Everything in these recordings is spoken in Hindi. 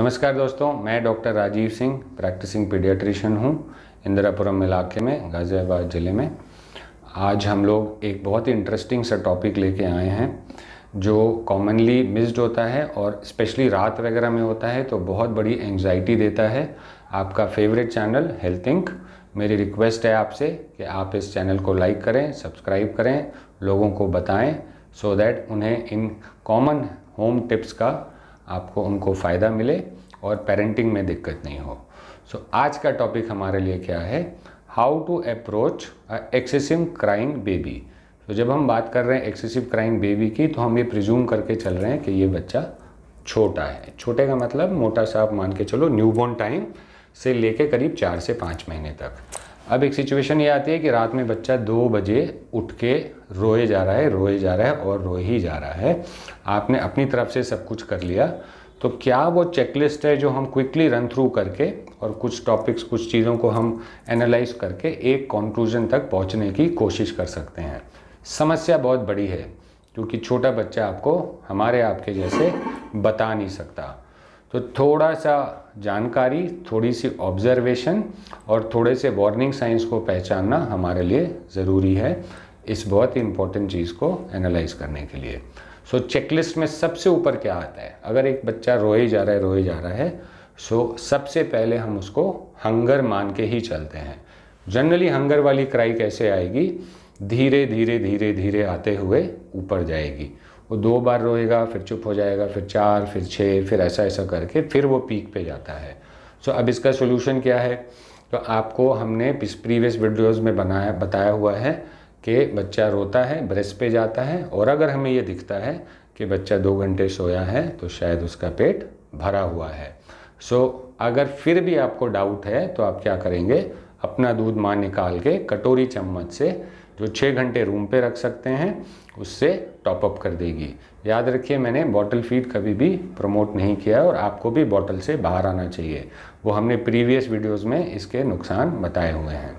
नमस्कार दोस्तों मैं doctor Rajiv Singh practising paediatrician हूँ इंदिरापुरम इलाके में गाज़ियाबाद ज़िले में आज हम लोग एक बहुत ही इंटरेस्टिंग सा टॉपिक लेके आए हैं जो कॉमनली मिस्ड होता है और स्पेशली रात वगैरह में होता है तो बहुत बड़ी एंगजाइटी देता है आपका फेवरेट चैनल हेल्थ मेरी रिक्वेस्ट है आपसे कि आप इस चैनल को लाइक करें सब्सक्राइब करें लोगों को बताएं सो so दैट उन्हें इन कॉमन होम टिप्स का आपको उनको फ़ायदा मिले और पेरेंटिंग में दिक्कत नहीं हो सो so, आज का टॉपिक हमारे लिए क्या है how to approach excessive crying baby तो जब हम बात कर रहे हैं एक्सेसिव क्राइंग बेबी की तो हम ये प्रिज्यूम करके चल रहे हैं कि ये बच्चा छोटा है छोटे का मतलब मोटा सा आप मान के चलो न्यूबॉर्न टाइम से लेके करीब चार से पाँच महीने तक अब एक सिचुएशन ये आती है कि रात में बच्चा दो बजे उठ के रोए जा रहा है रोए जा रहा है और रोए ही जा रहा है आपने अपनी तरफ से सब कुछ कर लिया तो क्या वो चेकलिस्ट है जो हम क्विकली रन थ्रू करके और कुछ टॉपिक्स कुछ चीज़ों को हम एनालाइज करके एक कॉन्क्लूजन तक पहुंचने की कोशिश कर सकते हैं समस्या बहुत बड़ी है क्योंकि छोटा बच्चा आपको हमारे आपके जैसे बता नहीं सकता तो थोड़ा सा जानकारी थोड़ी सी ऑब्जर्वेशन और थोड़े से वार्निंग साइंस को पहचानना हमारे लिए ज़रूरी है इस बहुत ही इंपॉर्टेंट चीज़ को एनालाइज करने के लिए सो so, चेकलिस्ट में सबसे ऊपर क्या आता है अगर एक बच्चा रोए जा रहा है रोए जा रहा है सो so, सबसे पहले हम उसको हंगर मान के ही चलते हैं जनरली हंगर वाली क्राई कैसे आएगी धीरे धीरे धीरे धीरे आते हुए ऊपर जाएगी वो दो बार रोएगा फिर चुप हो जाएगा फिर चार फिर छः फिर ऐसा ऐसा करके फिर वो पीक पे जाता है सो so, अब इसका सोल्यूशन क्या है तो आपको हमने प्रीवियस वीडियोज़ में बनाया बताया हुआ है कि बच्चा रोता है ब्रेस पे जाता है और अगर हमें ये दिखता है कि बच्चा दो घंटे सोया है तो शायद उसका पेट भरा हुआ है सो so, अगर फिर भी आपको डाउट है तो आप क्या करेंगे अपना दूध माँ निकाल के कटोरी चम्मच से जो छः घंटे रूम पे रख सकते हैं उससे टॉपअप कर देगी याद रखिए मैंने बॉटल फीड कभी भी प्रमोट नहीं किया और आपको भी बॉटल से बाहर आना चाहिए वो हमने प्रीवियस वीडियोस में इसके नुकसान बताए हुए हैं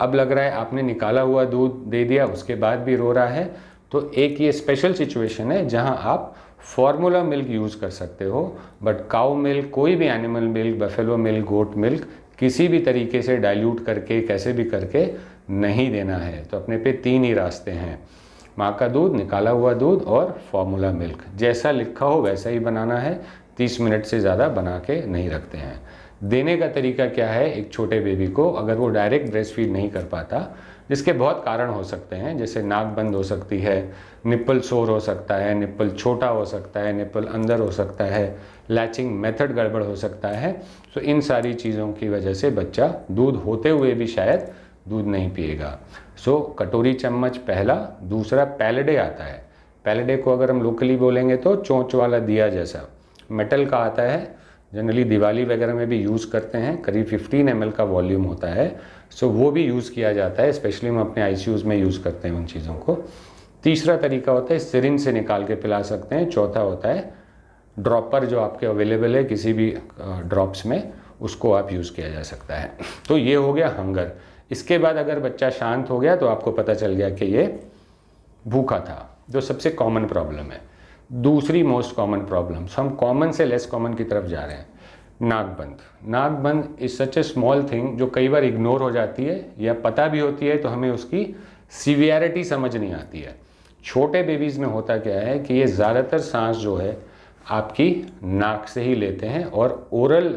अब लग रहा है आपने निकाला हुआ दूध दे दिया उसके बाद भी रो रहा है तो एक ये स्पेशल सिचुएशन है जहाँ आप फॉर्मूला मिल्क यूज़ कर सकते हो बट काउ मिल्क कोई भी animal milk buffalo milk goat milk किसी भी तरीके से डाइल्यूट करके कैसे भी करके नहीं देना है तो अपने पे तीन ही रास्ते हैं माँ का दूध निकाला हुआ दूध और फॉर्मूला मिल्क जैसा लिखा हो वैसा ही बनाना है तीस मिनट से ज़्यादा बना के नहीं रखते हैं देने का तरीका क्या है एक छोटे बेबी को अगर वो डायरेक्ट ब्रेस्ट फीड नहीं कर पाता जिसके बहुत कारण हो सकते हैं जैसे नाक बंद हो सकती है निप्पल शोर हो सकता है निप्पल छोटा हो सकता है निप्पल अंदर हो सकता है लैचिंग मेथड गड़बड़ हो सकता है तो इन सारी चीज़ों की वजह से बच्चा दूध होते हुए भी शायद दूध नहीं पिएगा सो कटोरी चम्मच पहला दूसरा पैलडे आता है पैलडे को अगर हम लोकली बोलेंगे तो चोंच वाला दिया जैसा मेटल का आता है जनरली दिवाली वगैरह में भी यूज़ करते हैं करीब 15 एम का वॉल्यूम होता है सो वो भी यूज़ किया जाता है स्पेशली हम अपने आई में यूज़ करते हैं उन चीज़ों को तीसरा तरीका होता है सिरिन से निकाल के पिला सकते हैं चौथा होता है ड्रॉपर जो आपके अवेलेबल है किसी भी ड्रॉप्स में उसको आप यूज़ किया जा सकता है तो ये हो गया हंगर इसके बाद अगर बच्चा शांत हो गया तो आपको पता चल गया कि ये भूखा था जो सबसे कॉमन प्रॉब्लम है दूसरी मोस्ट कॉमन प्रॉब्लम हम कॉमन से लेस कॉमन की तरफ जा रहे हैं नागबंद नागबंद is such a small thing जो कई बार इग्नोर हो जाती है या पता भी होती है तो हमें उसकी सीवियरिटी समझ नहीं आती है छोटे बेबीज़ में होता क्या है कि ये ज़्यादातर सांस जो है आपकी नाक से ही लेते हैं और ओरल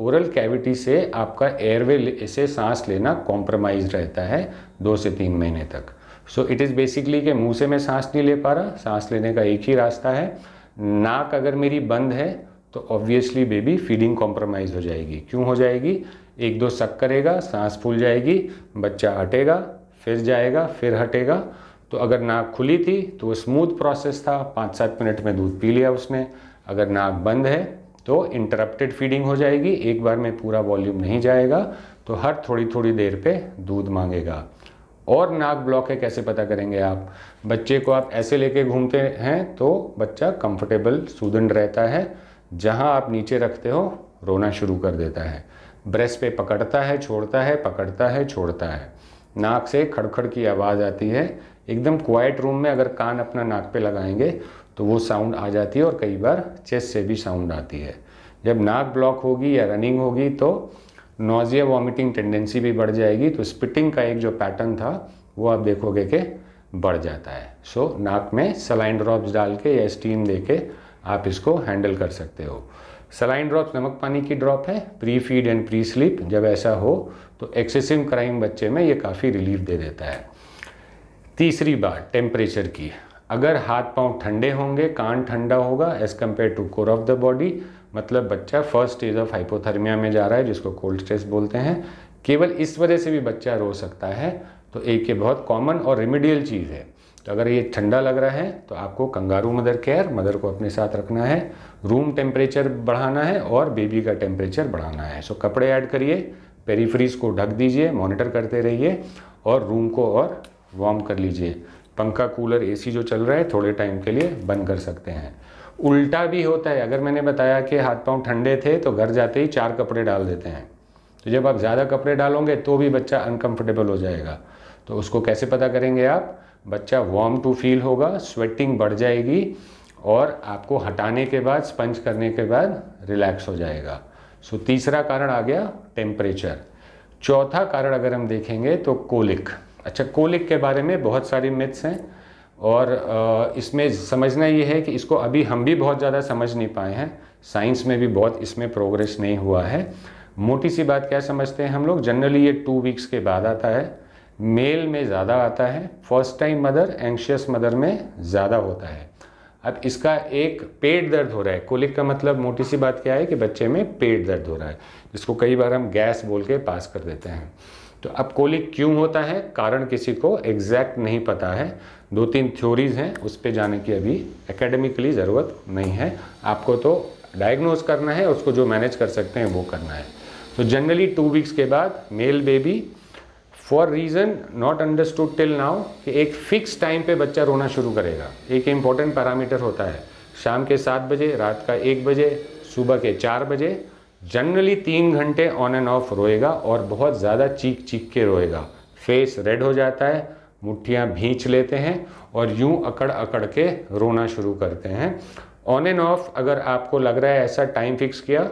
ओरल कैविटी से आपका एयरवे से सांस लेना कॉम्प्रोमाइज रहता है दो से तीन महीने तक सो इट इज़ बेसिकली कि मुंह से मैं सांस नहीं ले पा रहा सांस लेने का एक ही रास्ता है नाक अगर मेरी बंद है तो ऑब्वियसली बेबी फीडिंग कॉम्प्रोमाइज़ हो जाएगी क्यों हो जाएगी एक दो शक करेगा सांस फूल जाएगी बच्चा हटेगा फिर जाएगा फिर हटेगा तो अगर नाक खुली थी तो वो स्मूथ प्रोसेस था पाँच सात मिनट में दूध पी लिया उसने अगर नाक बंद है तो इंटरप्टेड फीडिंग हो जाएगी एक बार में पूरा वॉल्यूम नहीं जाएगा तो हर थोड़ी थोड़ी देर पे दूध मांगेगा और नाक ब्लॉक है कैसे पता करेंगे आप बच्चे को आप ऐसे लेके घूमते हैं तो बच्चा कंफर्टेबल सुदन रहता है जहां आप नीचे रखते हो रोना शुरू कर देता है ब्रेस्ट पे पकड़ता है छोड़ता है पकड़ता है छोड़ता है नाक से खड़खड़ की आवाज़ आती है एकदम क्वाइट रूम में अगर कान अपना नाक पे लगाएंगे तो वो साउंड आ जाती है और कई बार चेस्ट से भी साउंड आती है जब नाक ब्लॉक होगी या रनिंग होगी तो नोजिया वॉमिटिंग टेंडेंसी भी बढ़ जाएगी तो स्पिटिंग का एक जो पैटर्न था वो आप देखोगे कि बढ़ जाता है सो so, नाक में सलाइन ड्रॉप्स डाल के या स्टीम दे के आप इसको हैंडल कर सकते हो सलाइन ड्रॉप्स नमक पानी की ड्रॉप है pre feed and pre sleep जब ऐसा हो तो एक्सेसिव क्राइम बच्चे में ये काफ़ी रिलीफ दे देता है तीसरी बात टेम्परेचर की अगर हाथ पांव ठंडे होंगे कान ठंडा होगा as compared to core of the body मतलब बच्चा फर्स्ट स्टेज ऑफ हाइपोथर्मिया में जा रहा है जिसको कोल्ड स्ट्रेस बोलते हैं केवल इस वजह से भी बच्चा रो सकता है तो एक ये बहुत कॉमन और रेमिडियल चीज़ है तो अगर ये ठंडा लग रहा है तो आपको कंगारू मदर केयर मदर को अपने साथ रखना है रूम टेम्परेचर बढ़ाना है और बेबी का टेम्परेचर बढ़ाना है सो कपड़े ऐड करिए पेरीफ्रीज को ढक दीजिए मॉनिटर करते रहिए और रूम को और वार्म कर लीजिए पंखा कूलर एसी जो चल रहा है थोड़े टाइम के लिए बंद कर सकते हैं उल्टा भी होता है अगर मैंने बताया कि हाथ पांव ठंडे थे तो घर जाते ही चार कपड़े डाल देते हैं तो जब आप ज़्यादा कपड़े डालोगे तो भी बच्चा अनकंफर्टेबल हो जाएगा तो उसको कैसे पता करेंगे आप बच्चा वार्म टू फील होगा स्वेटिंग बढ़ जाएगी और आपको हटाने के बाद स्पंज करने के बाद रिलैक्स हो जाएगा सो तीसरा कारण आ गया टेम्परेचर चौथा कारण अगर हम देखेंगे तो कोलिक अच्छा कोलिक के बारे में बहुत सारी मिथ्स हैं और इसमें समझना ये है कि इसको अभी हम भी बहुत ज़्यादा समझ नहीं पाए हैं साइंस में भी बहुत इसमें प्रोग्रेस नहीं हुआ है मोटी सी बात क्या समझते हैं हम लोग जनरली ये टू वीक्स के बाद आता है मेल में ज़्यादा आता है first time mother anxious mother में ज़्यादा होता है अब इसका एक पेट दर्द हो रहा है कोलिक का मतलब मोटी सी बात क्या है कि बच्चे में पेट दर्द हो रहा है जिसको कई बार हम गैस बोल के पास कर देते हैं तो अब कोलिक क्यों होता है कारण किसी को एग्जैक्ट नहीं पता है दो तीन थ्योरीज हैं उस पर जाने की अभी एकेडमिकली ज़रूरत नहीं है आपको तो डायग्नोज करना है उसको जो मैनेज कर सकते हैं वो करना है तो जनरली टू वीक्स के बाद male baby for reason not understood till now कि एक फिक्स टाइम पे बच्चा रोना शुरू करेगा एक इम्पॉर्टेंट पैरामीटर होता है शाम के सात बजे रात का एक बजे सुबह के चार बजे जनरली तीन घंटे ऑन एंड ऑफ रोएगा और बहुत ज़्यादा चीख चीख के रोएगा फेस रेड हो जाता है मुठ्ठियाँ भींच लेते हैं और यूँ अकड़ अकड़ के रोना शुरू करते हैं ऑन एंड ऑफ अगर आपको लग रहा है ऐसा टाइम फिक्स किया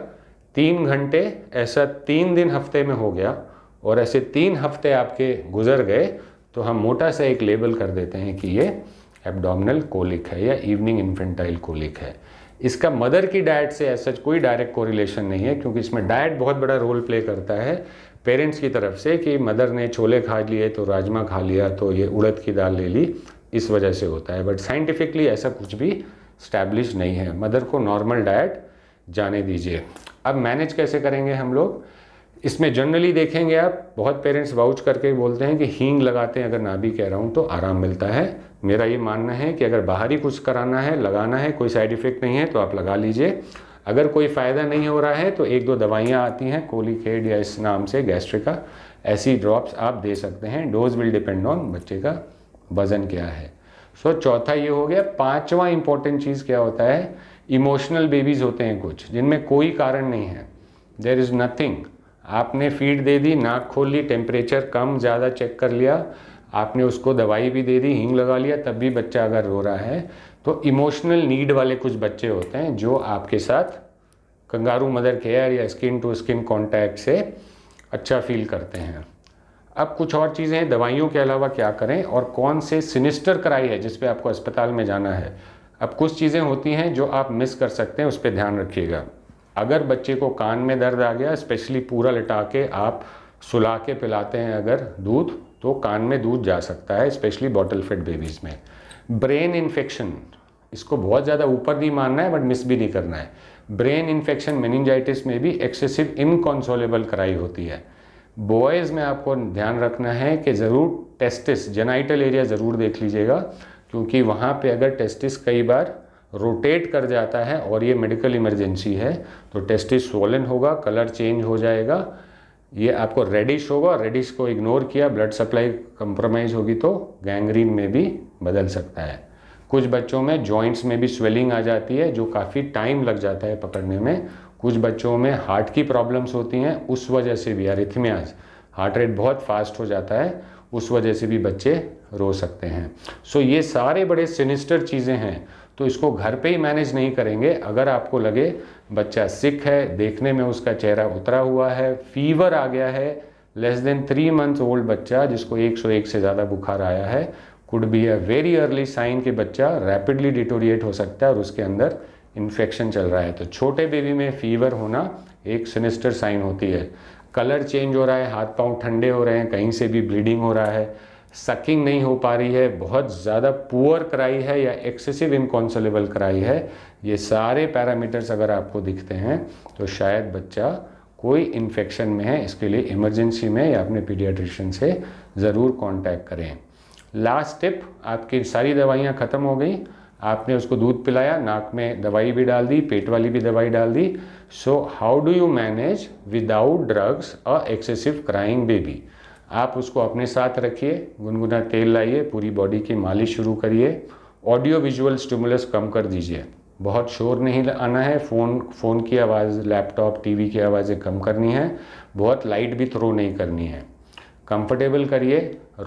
तीन घंटे ऐसा तीन दिन हफ्ते में हो गया और ऐसे तीन हफ्ते आपके गुजर गए तो हम मोटा सा एक लेबल कर देते हैं कि ये एब्डोमिनल कोलिक है या इवनिंग इन्फेंटाइल कोलिक है इसका मदर की डाइट से ऐसा कोई डायरेक्ट कोरिलेशन नहीं है क्योंकि इसमें डाइट बहुत बड़ा रोल प्ले करता है पेरेंट्स की तरफ से कि मदर ने छोले खा लिए तो राजमा खा लिया तो ये उड़द की दाल ले ली इस वजह से होता है बट साइंटिफिकली ऐसा कुछ भी स्टैब्लिश नहीं है मदर को नॉर्मल डाइट जाने दीजिए अब मैनेज कैसे करेंगे हम लोग इसमें जनरली देखेंगे आप बहुत पेरेंट्स वाउच करके बोलते हैं कि हींग लगाते हैं अगर ना भी कह रहा हूँ तो आराम मिलता है मेरा ये मानना है कि अगर बाहर ही कुछ कराना है लगाना है कोई साइड इफ़ेक्ट नहीं है तो आप लगा लीजिए अगर कोई फ़ायदा नहीं हो रहा है तो एक दो दवाइयाँ आती हैं कोली खेड या इस नाम से गैस्ट्रिका ऐसी ड्रॉप्स आप दे सकते हैं डोज विल डिपेंड ऑन बच्चे का वज़न क्या है सो so, चौथा ये हो गया पांचवा इंपॉर्टेंट चीज़ क्या होता है इमोशनल बेबीज़ होते हैं कुछ जिनमें कोई कारण नहीं है देर इज़ नथिंग आपने फीड दे दी नाक खोल ली टेम्परेचर कम ज़्यादा चेक कर लिया आपने उसको दवाई भी दे दी हींग लगा लिया तब भी बच्चा अगर रो रहा है तो इमोशनल नीड वाले कुछ बच्चे होते हैं जो आपके साथ कंगारू मदर केयर या स्किन टू स्किन कॉन्टैक्ट से अच्छा फील करते हैं अब कुछ और चीज़ें हैं दवाइयों के अलावा क्या करें और कौन से सिनिस्टर कराई है जिस आपको अस्पताल में जाना है अब कुछ चीज़ें होती हैं जो आप मिस कर सकते हैं उस पर ध्यान रखिएगा अगर बच्चे को कान में दर्द आ गया स्पेशली पूरा लिटा के आप सुला के पिलाते हैं अगर दूध तो कान में दूध जा सकता है स्पेशली बॉटल फिट बेबीज़ में ब्रेन इन्फेक्शन इसको बहुत ज़्यादा ऊपर नहीं मानना है बट मिस भी नहीं करना है ब्रेन इन्फेक्शन मेनिंजाइटिस में भी एक्सेसिव इनकॉन्सोलेबल कराई होती है बॉयज़ में आपको ध्यान रखना है कि ज़रूर टेस्टिस जेनाइटल एरिया ज़रूर देख लीजिएगा क्योंकि वहाँ पे अगर टेस्टिस कई बार रोटेट कर जाता है और ये मेडिकल इमरजेंसी है तो टेस्टिस स्वोलन होगा कलर चेंज हो जाएगा ये आपको रेडिश होगा रेडिश को इग्नोर किया ब्लड सप्लाई कंप्रोमाइज़ होगी तो गैंग्रीन में भी बदल सकता है कुछ बच्चों में जॉइंट्स में भी स्वेलिंग आ जाती है जो काफ़ी टाइम लग जाता है पकड़ने में कुछ बच्चों में हार्ट की प्रॉब्लम्स होती हैं उस वजह से भी अरिथमियाज हार्ट रेट बहुत फास्ट हो जाता है उस वजह से भी बच्चे रो सकते हैं सो so, ये सारे बड़े सिनिस्टर चीज़ें हैं तो इसको घर पे ही मैनेज नहीं करेंगे अगर आपको लगे बच्चा सिक है देखने में उसका चेहरा उतरा हुआ है फीवर आ गया है less than three months old बच्चा जिसको 101 से ज़्यादा बुखार आया है could be a very early sign कि बच्चा रैपिडली डिटोरिएट हो सकता है और उसके अंदर इन्फेक्शन चल रहा है तो छोटे बेबी में फीवर होना एक सिनिस्टर साइन होती है कलर चेंज हो रहा है हाथ पांव ठंडे हो रहे हैं कहीं से भी ब्लीडिंग हो रहा है सकिंग नहीं हो पा रही है बहुत ज़्यादा पुअर कराई है या एक्सेसिव इनकॉन्सोलेबल कराई है ये सारे पैरामीटर्स अगर आपको दिखते हैं तो शायद बच्चा कोई इन्फेक्शन में है इसके लिए इमरजेंसी में या अपने पीडियाट्रिशियन से ज़रूर कांटेक्ट करें लास्ट टिप आपकी सारी दवाइयाँ ख़त्म हो गई आपने उसको दूध पिलाया नाक में दवाई भी डाल दी पेट वाली भी दवाई डाल दी so how do you manage without drugs a excessive crying baby आप उसको अपने साथ रखिए गुनगुना तेल लाइए पूरी बॉडी की मालिश शुरू करिए ऑडियो विजुअल स्टिमुलस कम कर दीजिए बहुत शोर नहीं आना है फ़ोन फ़ोन की आवाज़ लैपटॉप टीवी की आवाज़ें कम करनी है बहुत लाइट भी थ्रो नहीं करनी है कंफर्टेबल करिए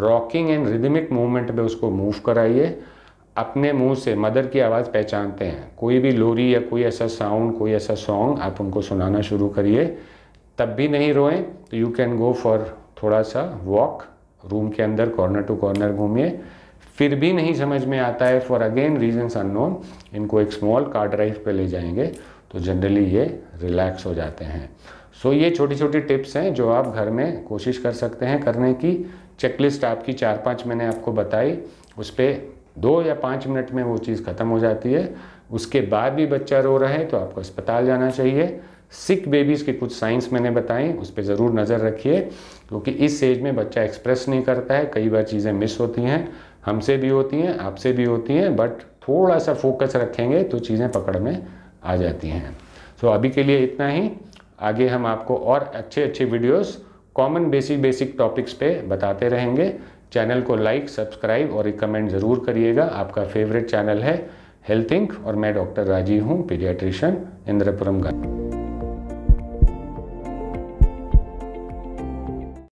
रॉकिंग एंड रिदमिक मूवमेंट में उसको मूव कराइए अपने मुंह से मदर की आवाज़ पहचानते हैं कोई भी लोरी या कोई ऐसा साउंड कोई ऐसा सॉन्ग आप उनको सुनाना शुरू करिए तब भी नहीं रोएं तो यू कैन गो फॉर थोड़ा सा वॉक रूम के अंदर कॉर्नर टू कॉर्नर घूमिए फिर भी नहीं समझ में आता है फॉर अगेन रीजन्स अननोन इनको एक स्मॉल कार ड्राइव पे ले जाएंगे तो जनरली ये रिलैक्स हो जाते हैं सो so, ये छोटी छोटी टिप्स हैं जो आप घर में कोशिश कर सकते हैं करने की चेकलिस्ट आपकी चार पाँच मैंने आपको बताई उस पर दो या पाँच मिनट में वो चीज़ ख़त्म हो जाती है उसके बाद भी बच्चा रो रहा है तो आपको अस्पताल जाना चाहिए सिक बेबीज़ के कुछ साइंस मैंने बताए उस पर ज़रूर नज़र रखिए क्योंकि इस एज में बच्चा एक्सप्रेस नहीं करता है कई बार चीज़ें मिस होती हैं हमसे भी होती हैं आपसे भी होती हैं बट थोड़ा सा फोकस रखेंगे तो चीज़ें पकड़ में आ जाती हैं सो अभी के लिए इतना ही आगे हम आपको और अच्छे अच्छे videos common basic basic topics पे बताते रहेंगे चैनल को लाइक सब्सक्राइब और रिकमेंड ज़रूर करिएगा आपका फेवरेट चैनल है हेल्थिंक और मैं डॉक्टर राजीव हूँ पीडियाट्रिशन इंद्रपुरम गांधी